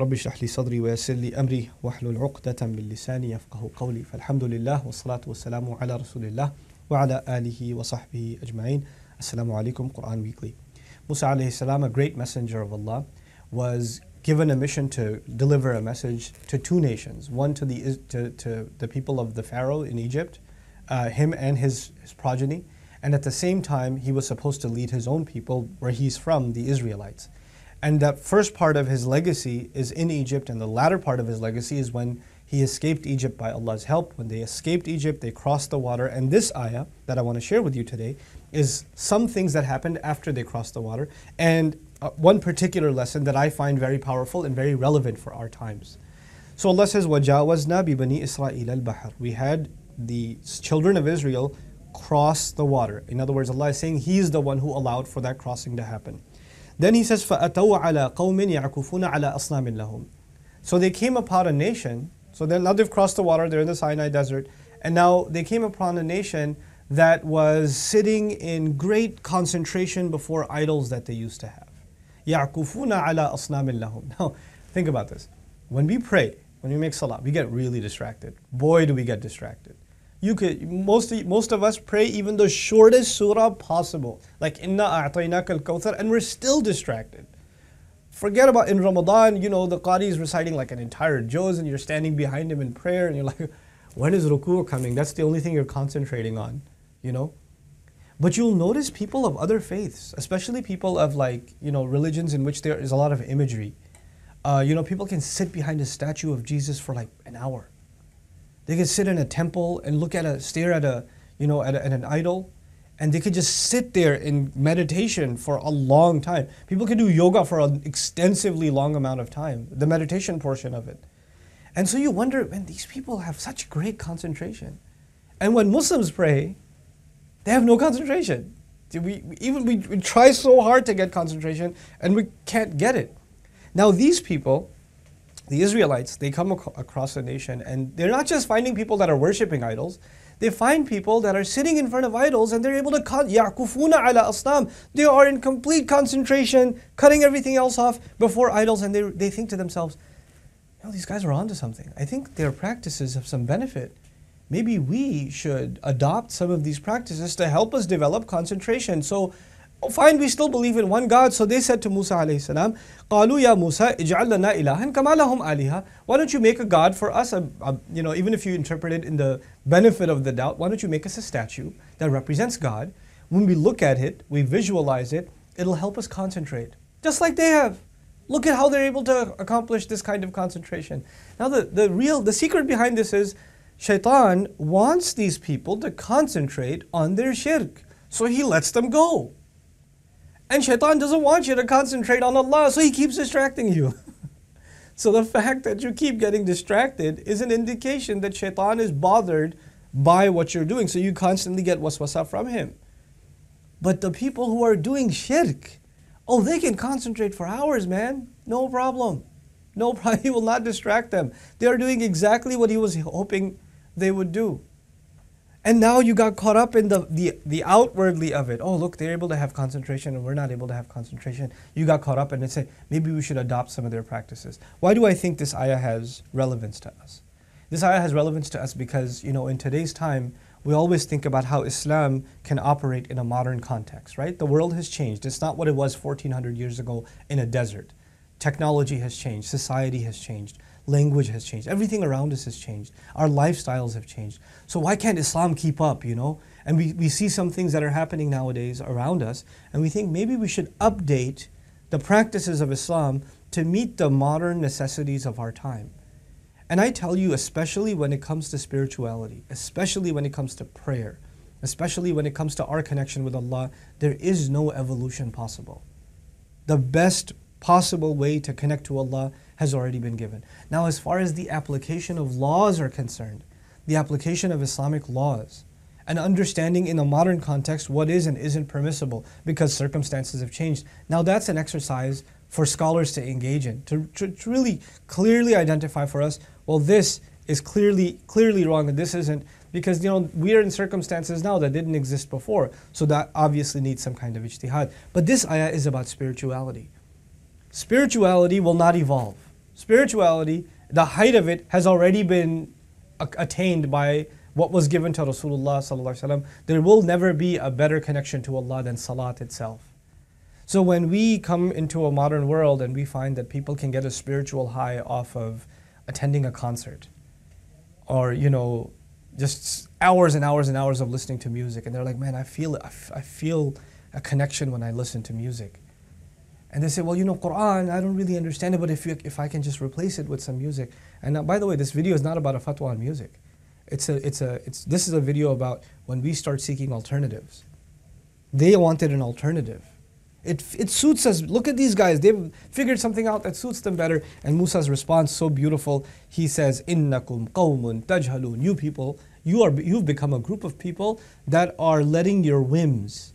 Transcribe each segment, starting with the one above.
رب اشرح لي صدري ويسر لي أمري واحلل عقدة من لساني يفقه قولي فالحمد لله والصلاة والسلام على رسول الله وعلى آله وصحبه أجمعين السلام عليكم قرآن Weekly موسى عليه السلام, a great messenger of Allah, was given a mission to deliver a message to two nations, one to the, to, to the people of the Pharaoh in Egypt, uh, him and his, his progeny, and at the same time he was supposed to lead his own people where he's from, the Israelites. And that first part of his legacy is in Egypt, and the latter part of his legacy is when he escaped Egypt by Allah's help. When they escaped Egypt, they crossed the water. And this ayah that I want to share with you today is some things that happened after they crossed the water, and uh, one particular lesson that I find very powerful and very relevant for our times. So Allah says, وَجَاوَزْنَا بِبَنِي إِسْرَائِيلَ الْبَحْرِ We had the children of Israel cross the water. In other words, Allah is saying He is the one who allowed for that crossing to happen. Then he says, فَأَتَوْا عَلَىٰ قَوْمٍ يَعْكُفُونَ عَلَىٰ أَصْنَامٍ لَهُمْ So they came upon a nation. So now they've crossed the water, they're in the Sinai desert. And now they came upon a nation that was sitting in great concentration before idols that they used to have. يَعْكُفُونَ عَلَىٰ أَصْنَامٍ لَهُمْ Now, think about this. When we pray, when we make salah, we get really distracted. Boy, do we get distracted you could most most of us pray even the shortest surah possible, like Inna A'tainaka al Kawthar, and we're still distracted. Forget about in Ramadan, you know, the Qadi is reciting like an entire juz and you're standing behind him in prayer and you're like, when is ruku coming? That's the only thing you're concentrating on, you know? But you'll notice people of other faiths, especially people of like, you know, religions in which there is a lot of imagery. Uh, you know, people can sit behind a statue of Jesus for like an hour they could sit in a temple and look at a stare at a you know at, a, at an idol, and they could just sit there in meditation for a long time. People can do yoga for an extensively long amount of time, the meditation portion of it. And so you wonder, when these people have such great concentration. And when Muslims pray, they have no concentration. We, we even we, we try so hard to get concentration and we can't get it. Now these people the Israelites, they come ac across a nation and they're not just finding people that are worshiping idols, they find people that are sitting in front of idols and they're able to cut yaqufuna ala aslam. They are in complete concentration, cutting everything else off before idols, and they, they think to themselves, no, these guys are onto something. I think their practices have some benefit. Maybe we should adopt some of these practices to help us develop concentration. So fine, we still believe in one God. So they said to Musa alayhi salam, قَالُوا يَا مُوسَى اجْعَلْ لَنَا إِلَهًا كَمَا لَهُمْ آلِهَةً Why don't you make a God for us, a, um, a, um, you know, even if you interpret it in the benefit of the doubt, why don't you make us a statue that represents God? When we look at it, we visualize it, it'll help us concentrate, just like they have. Look at how they're able to accomplish this kind of concentration. Now the, the real, the secret behind this is Shaitan wants these people to concentrate on their shirk. So he lets them go. And shaitan doesn't want you to concentrate on Allah, so he keeps distracting you. so the fact that you keep getting distracted is an indication that shaitan is bothered by what you're doing. So you constantly get waswasa from him. But the people who are doing shirk, oh, they can concentrate for hours, man. No problem. No problem. He will not distract them. They are doing exactly what he was hoping they would do. And now you got caught up in the, the, the outwardly of it. Oh, look, they're able to have concentration and we're not able to have concentration. You got caught up and it said, maybe we should adopt some of their practices. Why do I think this ayah has relevance to us? This ayah has relevance to us because, you know, in today's time, we always think about how Islam can operate in a modern context, right? The world has changed. It's not what it was 1400 years ago in a desert. Technology has changed, society has changed language has changed. Everything around us has changed. Our lifestyles have changed. So why can't Islam keep up, you know? And we, we see some things that are happening nowadays around us, and we think maybe we should update the practices of Islam to meet the modern necessities of our time. And I tell you, especially when it comes to spirituality, especially when it comes to prayer, especially when it comes to our connection with Allah, there is no evolution possible. The best possible way to connect to Allah has already been given. Now, as far as the application of laws are concerned, the application of Islamic laws, and understanding in a modern context what is and isn't permissible because circumstances have changed. Now, that's an exercise for scholars to engage in, to, to, to really clearly identify for us, well, this is clearly, clearly wrong and this isn't because you know we are in circumstances now that didn't exist before. So that obviously needs some kind of ijtihad. But this ayah is about spirituality spirituality will not evolve. Spirituality, the height of it has already been attained by what was given to Rasulullah. There will never be a better connection to Allah than salat itself. So when we come into a modern world and we find that people can get a spiritual high off of attending a concert or, you know, just hours and hours and hours of listening to music, and they're like, man, I feel, I feel a connection when I listen to music. And they say, well, you know, Quran, I don't really understand it, but if, you, if I can just replace it with some music. And now, by the way, this video is not about a fatwa on music. It's a, it's a, it's, this is a video about when we start seeking alternatives. They wanted an alternative. It, it suits us. Look at these guys. They've figured something out that suits them better. And Musa's response, so beautiful. He says, Innakum qawmun tajhalun. You people, you are, you've become a group of people that are letting your whims,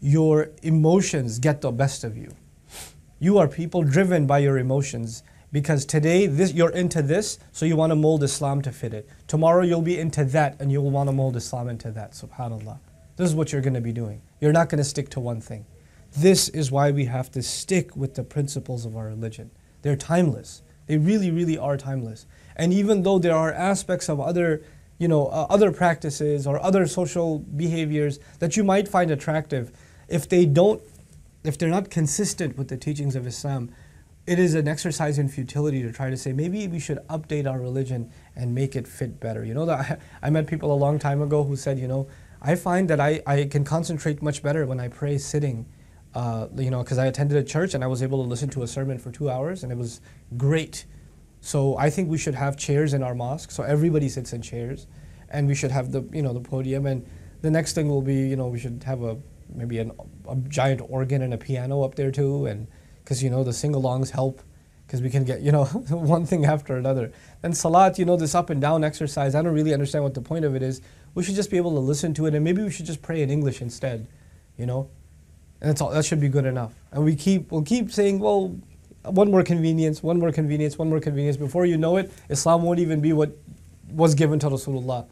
your emotions get the best of you. You are people driven by your emotions because today this you're into this, so you want to mold Islam to fit it. Tomorrow you'll be into that and you'll want to mold Islam into that. Subhanallah. This is what you're going to be doing. You're not going to stick to one thing. This is why we have to stick with the principles of our religion. They're timeless. They really, really are timeless. And even though there are aspects of other, you know, uh, other practices or other social behaviors that you might find attractive, if they don't if they're not consistent with the teachings of Islam, it is an exercise in futility to try to say maybe we should update our religion and make it fit better. You know, the, I, I met people a long time ago who said, you know, I find that I, I can concentrate much better when I pray sitting. Uh, you know, because I attended a church and I was able to listen to a sermon for two hours and it was great. So I think we should have chairs in our mosque so everybody sits in chairs, and we should have the you know the podium and the next thing will be you know we should have a maybe an, a giant organ and a piano up there too, and because you know the sing-alongs help because we can get you know one thing after another. Then salat, you know this up and down exercise. I don't really understand what the point of it is. We should just be able to listen to it, and maybe we should just pray in English instead, you know. And that's all. That should be good enough. And we keep we'll keep saying, well, one more convenience, one more convenience, one more convenience. Before you know it, Islam won't even be what was given to Rasulullah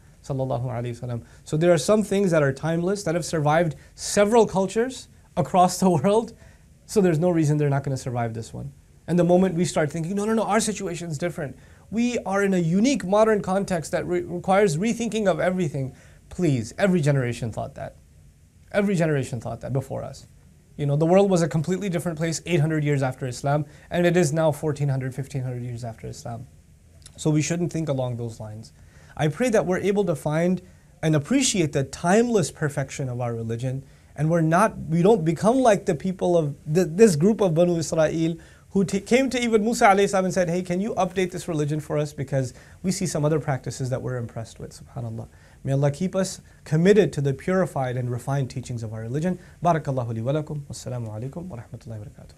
so there are some things that are timeless that have survived several cultures across the world. So there's no reason they're not going to survive this one. And the moment we start thinking, no, no, no, our situation is different. We are in a unique modern context that re- requires rethinking of everything. Please, every generation thought that. Every generation thought that before us. You know, the world was a completely different place 800 years after Islam, and it is now 1400, 1500 years after Islam. So we shouldn't think along those lines. I pray that we're able to find and appreciate the timeless perfection of our religion and we're not we don't become like the people of the, this group of Banu Israel who came to even Musa alayhi and said, "Hey, can you update this religion for us because we see some other practices that we're impressed with." Subhanallah. May Allah keep us committed to the purified and refined teachings of our religion. Barakallahu li wa lakum. Wassalamu alaikum wa rahmatullahi wa barakatuh.